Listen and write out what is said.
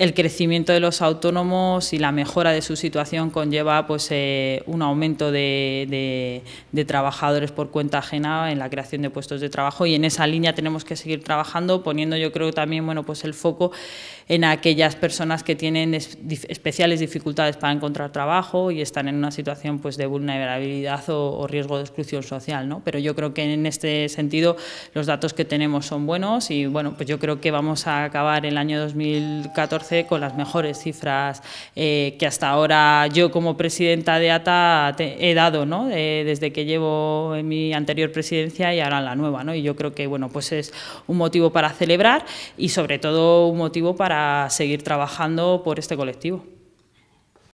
el crecimiento de los autónomos y la mejora de su situación conlleva pues, eh, un aumento de, trabajadores por cuenta ajena en la creación de puestos de trabajo y en esa línea tenemos que seguir trabajando poniendo yo creo también bueno, pues el foco en aquellas personas que tienen especiales dificultades para encontrar trabajo y están en una situación pues, de vulnerabilidad o, riesgo de exclusión social. ¿no? Pero yo creo que en este sentido los datos que tenemos son buenos y bueno, pues yo creo que vamos a acabar el año 2014 con las mejores cifras eh, que hasta ahora yo como presidenta de ATA he dado, eh, desde que llevo en mi anterior presidencia y ahora en la nueva, Y yo creo que, bueno, pues es un motivo para celebrar y sobre todo un motivo para seguir trabajando por este colectivo.